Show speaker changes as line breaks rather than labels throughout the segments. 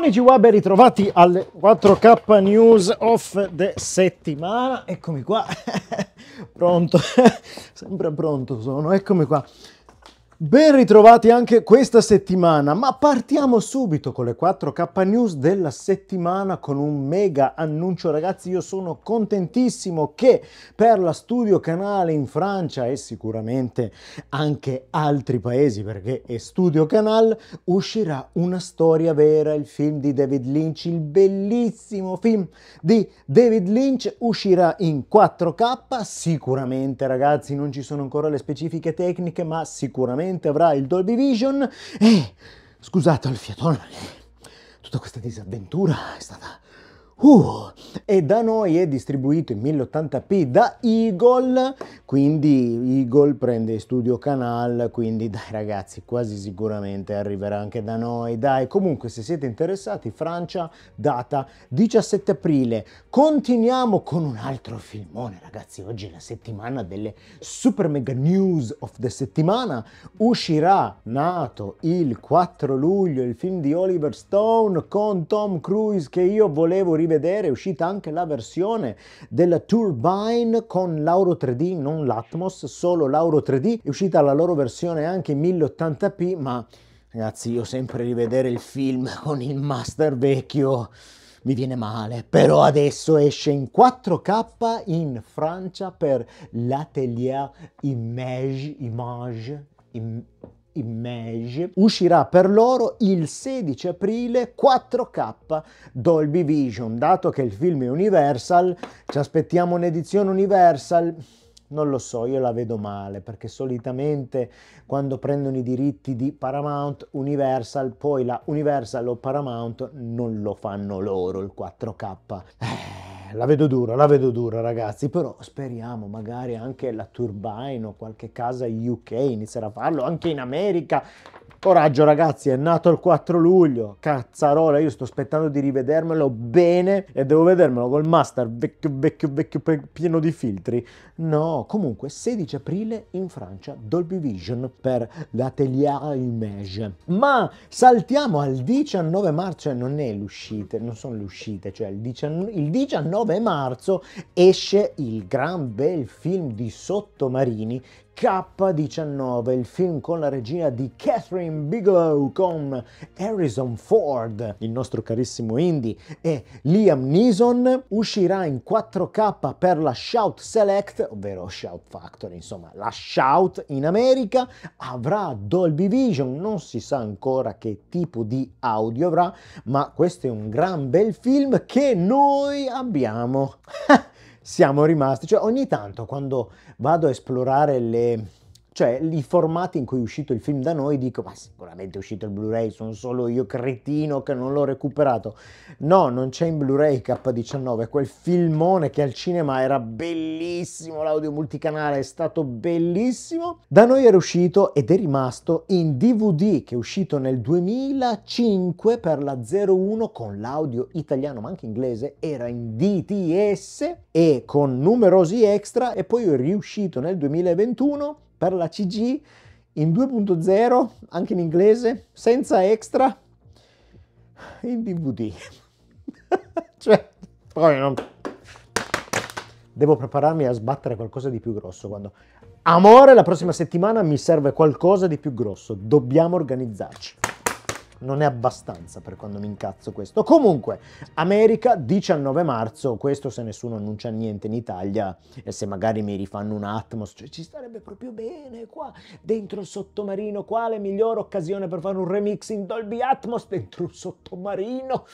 Conici Waber ritrovati al 4K News of the settimana. Eccomi qua, pronto, sempre pronto sono, eccomi qua. Ben ritrovati anche questa settimana, ma partiamo subito con le 4K News della settimana con un mega annuncio ragazzi, io sono contentissimo che per la Studio Canale in Francia e sicuramente anche altri paesi perché è Studio canale, uscirà una storia vera, il film di David Lynch, il bellissimo film di David Lynch uscirà in 4K, sicuramente ragazzi non ci sono ancora le specifiche tecniche ma sicuramente sicuramente avrà il Dolby Vision e eh, scusate il fiatone, tutta questa disavventura è stata Uh, e da noi è distribuito in 1080p da Eagle, quindi Eagle prende Studio Canal, quindi dai ragazzi quasi sicuramente arriverà anche da noi, dai comunque se siete interessati Francia data 17 aprile, continuiamo con un altro filmone ragazzi, oggi è la settimana delle super mega news of the settimana, uscirà nato il 4 luglio il film di Oliver Stone con Tom Cruise che io volevo rivedere rivedere, è uscita anche la versione della Turbine con l'Auro 3D, non l'Atmos, solo l'Auro 3D, è uscita la loro versione anche in 1080p, ma ragazzi io sempre rivedere il film con il master vecchio mi viene male, però adesso esce in 4K in Francia per l'Atelier Image, Image, Im Image, uscirà per loro il 16 aprile 4K Dolby Vision. Dato che il film è Universal, ci aspettiamo un'edizione Universal? Non lo so, io la vedo male perché solitamente quando prendono i diritti di Paramount Universal, poi la Universal o Paramount non lo fanno loro il 4K la vedo dura, la vedo dura ragazzi, però speriamo magari anche la Turbine o qualche casa UK inizierà a farlo, anche in America Coraggio ragazzi, è nato il 4 luglio, cazzarola, io sto aspettando di rivedermelo bene e devo vedermelo col master vecchio vecchio vecchio pieno di filtri. No, comunque 16 aprile in Francia Dolby Vision per l'Atelier Image. Ma saltiamo al 19 marzo, non è l'uscita, non sono le uscite, cioè il 19, il 19 marzo esce il gran bel film di Sottomarini K19, il film con la regina di Catherine Catherine Bigelow con Harrison Ford, il nostro carissimo indie, e Liam Neeson, uscirà in 4K per la Shout Select, ovvero Shout Factory, insomma la Shout in America, avrà Dolby Vision, non si sa ancora che tipo di audio avrà, ma questo è un gran bel film che noi abbiamo. Siamo rimasti, cioè ogni tanto quando vado a esplorare le cioè, i formati in cui è uscito il film da noi dico, ma sicuramente è uscito il Blu-ray, sono solo io cretino che non l'ho recuperato. No, non c'è in Blu-ray K19, quel filmone che al cinema era bellissimo, l'audio multicanale è stato bellissimo. Da noi era uscito ed è rimasto in DVD che è uscito nel 2005 per la 01 con l'audio italiano ma anche inglese, era in DTS e con numerosi extra e poi è riuscito nel 2021 per la CG in 2.0, anche in inglese, senza extra, in DVD. cioè, poi non... Devo prepararmi a sbattere qualcosa di più grosso quando... Amore, la prossima settimana mi serve qualcosa di più grosso, dobbiamo organizzarci non è abbastanza per quando mi incazzo questo. Comunque, America 19 marzo, questo se nessuno annuncia niente in Italia e se magari mi rifanno un Atmos, cioè ci starebbe proprio bene qua, dentro il sottomarino, quale migliore occasione per fare un remix in Dolby Atmos dentro un sottomarino?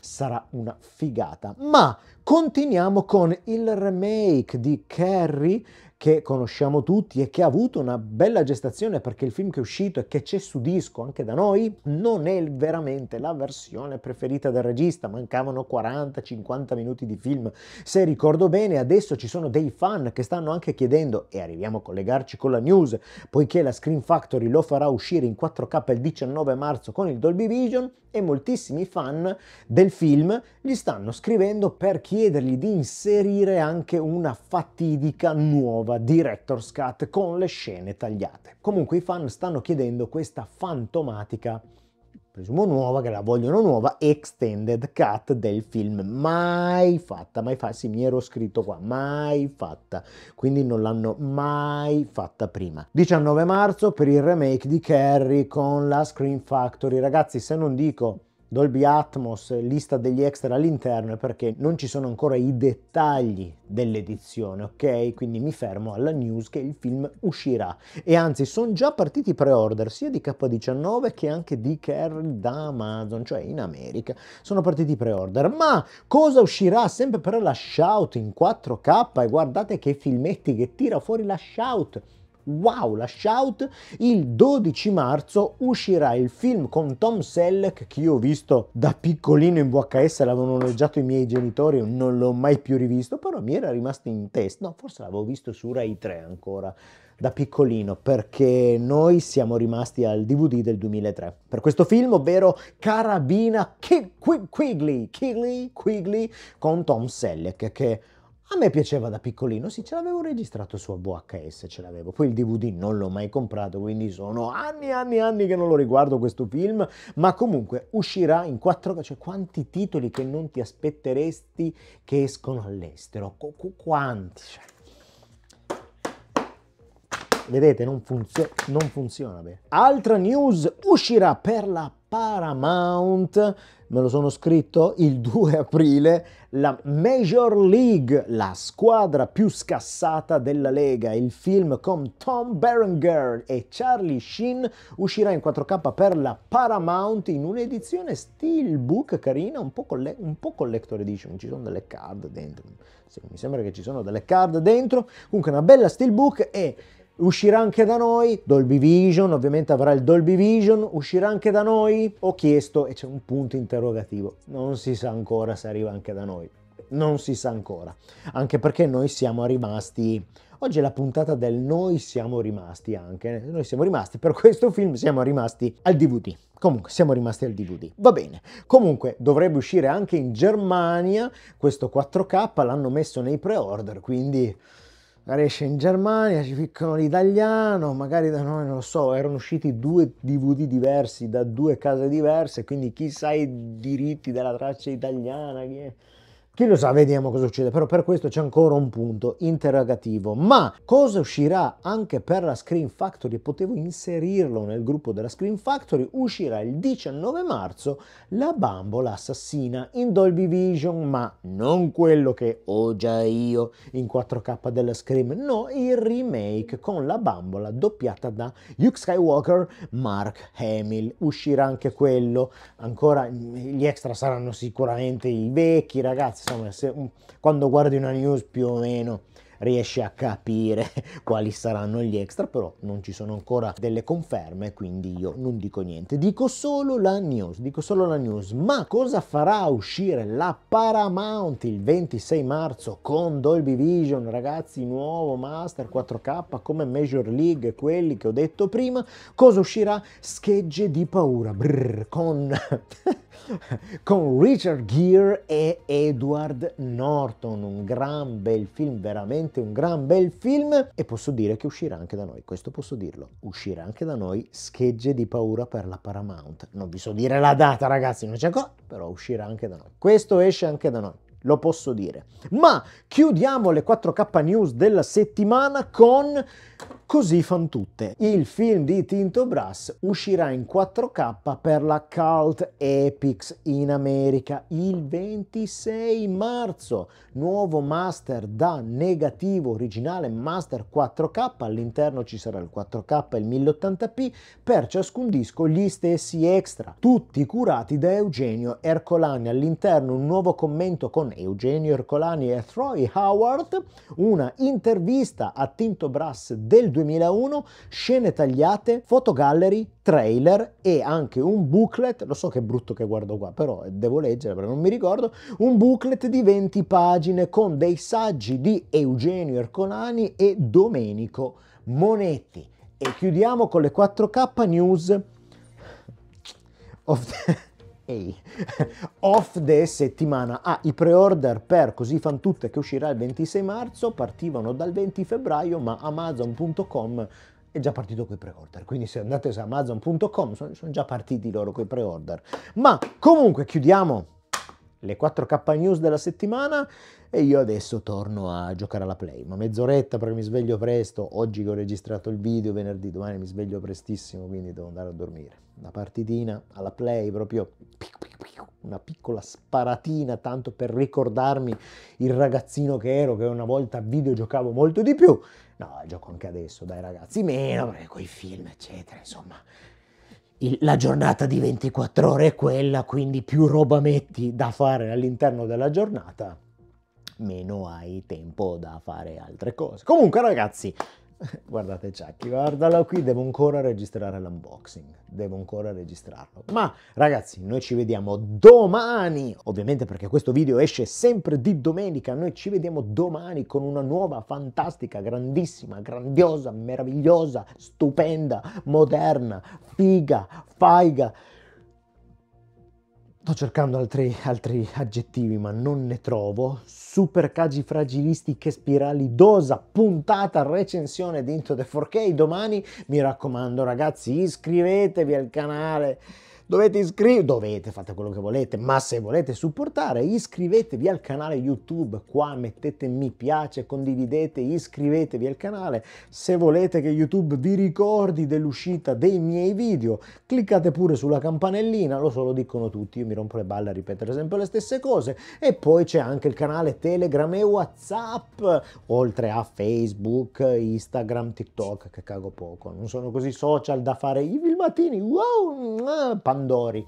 sarà una figata. Ma continuiamo con il remake di Carrie che conosciamo tutti e che ha avuto una bella gestazione perché il film che è uscito e che c'è su disco anche da noi non è veramente la versione preferita del regista, mancavano 40-50 minuti di film se ricordo bene, adesso ci sono dei fan che stanno anche chiedendo e arriviamo a collegarci con la news, poiché la Screen Factory lo farà uscire in 4K il 19 marzo con il Dolby Vision e moltissimi fan del film gli stanno scrivendo per chiedergli di inserire anche una fatidica nuova nuova Director's Cut con le scene tagliate. Comunque i fan stanno chiedendo questa fantomatica, presumo nuova, che la vogliono nuova, extended cut del film. Mai fatta, mai fatta, sì mi ero scritto qua, mai fatta. Quindi non l'hanno mai fatta prima. 19 marzo per il remake di Carrie con la Screen Factory. Ragazzi, se non dico Dolby Atmos, lista degli extra all'interno è perché non ci sono ancora i dettagli dell'edizione, ok? Quindi mi fermo alla news che il film uscirà. E anzi, sono già partiti pre-order sia di K19 che anche di Carry da Amazon, cioè in America. Sono partiti pre-order. Ma cosa uscirà sempre per la Shout in 4K? E guardate che filmetti che tira fuori la Shout! Wow, la shout! Il 12 marzo uscirà il film con Tom Selleck che io ho visto da piccolino in VHS, l'avevano noleggiato i miei genitori, non l'ho mai più rivisto, però mi era rimasto in testa, no, forse l'avevo visto su Rai 3 ancora da piccolino perché noi siamo rimasti al DVD del 2003 per questo film ovvero Carabina Quigley, Quigley, Quigley con Tom Selleck che a me piaceva da piccolino, sì, ce l'avevo registrato su VHS, ce l'avevo. Poi il DVD non l'ho mai comprato, quindi sono anni e anni e anni che non lo riguardo questo film, ma comunque uscirà in 4K, cioè quanti titoli che non ti aspetteresti che escono all'estero, Qu quanti. Cioè. Vedete, non, funzio non funziona bene. Altra news, uscirà per la Paramount, me lo sono scritto, il 2 aprile, la Major League, la squadra più scassata della Lega. Il film con Tom Berenger e Charlie Sheen uscirà in 4K per la Paramount in un'edizione steelbook carina, un po, coll- un po collector edition, ci sono delle card dentro, sì, mi sembra che ci sono delle card dentro, comunque una bella steelbook e Uscirà anche da noi Dolby Vision, ovviamente avrà il Dolby Vision, uscirà anche da noi? Ho chiesto e c'è un punto interrogativo, non si sa ancora se arriva anche da noi, non si sa ancora, anche perché noi siamo rimasti Oggi è la puntata del noi siamo rimasti anche, noi siamo rimasti per questo film, siamo rimasti al DVD. Comunque, siamo rimasti al DVD. Va bene. Comunque, dovrebbe uscire anche in Germania questo 4K, l'hanno messo nei pre-order, quindi magari esce in Germania, ci ficcano l'italiano, magari da noi non lo so, erano usciti due DVD diversi da due case diverse, quindi chissà i diritti della traccia italiana. Che... Chi lo sa, vediamo cosa succede, però per questo c'è ancora un punto interrogativo. Ma cosa uscirà anche per la Screen Factory? Potevo inserirlo nel gruppo della Screen Factory. Uscirà il 19 marzo la bambola assassina in Dolby Vision, ma non quello che ho già io in 4K della Scream, no, il remake con la bambola doppiata da Hugh Skywalker, Mark Hamill. Uscirà anche quello. Ancora gli extra saranno sicuramente i vecchi ragazzi insomma, un, quando guardi una news più o meno riesci a capire quali saranno gli extra, però non ci sono ancora delle conferme, quindi io non dico niente. Dico solo la news, dico solo la news. Ma cosa farà uscire la Paramount il 26 marzo con Dolby Vision, ragazzi, nuovo Master 4K come Major League, quelli che ho detto prima? Cosa uscirà? Schegge di paura, brrr, con... con Richard Gere e Edward Norton, un gran bel film, veramente un gran bel film e posso dire che uscirà anche da noi, questo posso dirlo, uscirà anche da noi Schegge di paura per la Paramount, non vi so dire la data ragazzi, non c'è cosa, però uscirà anche da noi, questo esce anche da noi lo posso dire. Ma chiudiamo le 4K news della settimana con Così fan tutte. Il film di Tinto Brass uscirà in 4K per la Cult Epics in America il 26 marzo. Nuovo master da negativo originale master 4K, all'interno ci sarà il 4K e il 1080p per ciascun disco gli stessi extra, tutti curati da Eugenio Ercolani. All'interno un nuovo commento con Eugenio Ercolani e Troy Howard, una intervista a Tinto Brass del 2000 2001, scene tagliate, fotogallery, trailer e anche un booklet, lo so che è brutto che guardo qua, però devo leggere perché non mi ricordo, un booklet di 20 pagine con dei saggi di Eugenio Ercolani e Domenico Monetti. E chiudiamo con le 4K news of the... Hey. Off the settimana. Ah, i pre-order per Così fan tutte che uscirà il 26 marzo partivano dal 20 febbraio, ma amazon.com è già partito coi pre-order, quindi se andate su amazon.com sono, già partiti loro coi pre-order. Ma comunque chiudiamo le 4K news della settimana e io adesso torno a giocare alla Play. Ma mezz'oretta perché mi sveglio presto, oggi che ho registrato il video, venerdì, domani mi sveglio prestissimo, quindi devo andare a dormire. Una partitina alla Play, proprio una piccola sparatina, tanto per ricordarmi il ragazzino che ero, che una volta videogiocavo molto di più. No, gioco anche adesso, dai ragazzi, meno, perché con i film, eccetera, insomma, il, la giornata di 24 ore è quella, quindi più roba metti da fare all'interno della giornata, meno hai tempo da fare altre cose. Comunque ragazzi, Guardate Chucky, guardalo qui, devo ancora registrare l'unboxing, devo ancora registrarlo. Ma ragazzi, noi ci vediamo domani, ovviamente perché questo video esce sempre di domenica, noi ci vediamo domani con una nuova, fantastica, grandissima, grandiosa, meravigliosa, stupenda, moderna, figa, faiga Sto cercando altri, altri, aggettivi, ma non ne trovo. Super fragilistiche spiralidosa, puntata, recensione dentro the 4K. Domani mi raccomando, ragazzi, iscrivetevi al canale. Dovete iscrivervi, dovete, fate quello che volete, ma se volete supportare, iscrivetevi al canale YouTube, qua mettete mi piace, condividete, iscrivetevi al canale. Se volete che YouTube vi ricordi dell'uscita dei miei video, cliccate pure sulla campanellina, lo so, lo dicono tutti, io mi rompo le balle a ripetere sempre le stesse cose. E poi c'è anche il canale Telegram e WhatsApp, oltre a Facebook, Instagram, TikTok, che cago poco. Non sono così social da fare i filmatini, wow, pandemia ah, Pandori.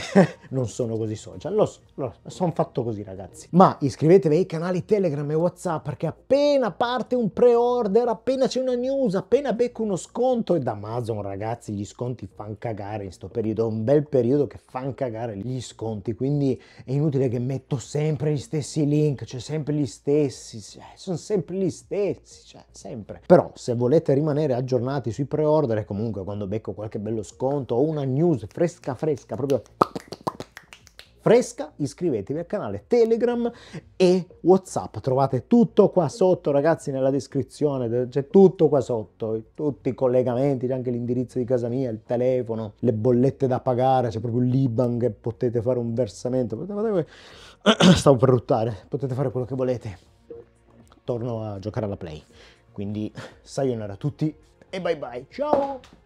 non sono così social, lo so, sono fatto così ragazzi. Ma iscrivetevi ai canali Telegram e Whatsapp perché appena parte un pre-order, appena c'è una news, appena becco uno sconto, e da Amazon ragazzi gli sconti fan cagare in sto periodo, è un bel periodo che fan cagare gli sconti, quindi è inutile che metto sempre gli stessi link, cioè sempre gli stessi, cioè, sono sempre gli stessi, cioè sempre. Però se volete rimanere aggiornati sui pre-order e comunque quando becco qualche bello sconto o una news fresca fresca, fresca, proprio fresca, iscrivetevi al canale Telegram e WhatsApp. Trovate tutto qua sotto, ragazzi, nella descrizione, c'è tutto qua sotto, tutti i collegamenti, c'è anche l'indirizzo di casa mia, il telefono, le bollette da pagare, c'è proprio l'Iban che potete fare un versamento, stavo per ruttare, potete fare quello che volete. Torno a giocare alla Play. Quindi sayonara a tutti e bye bye. Ciao!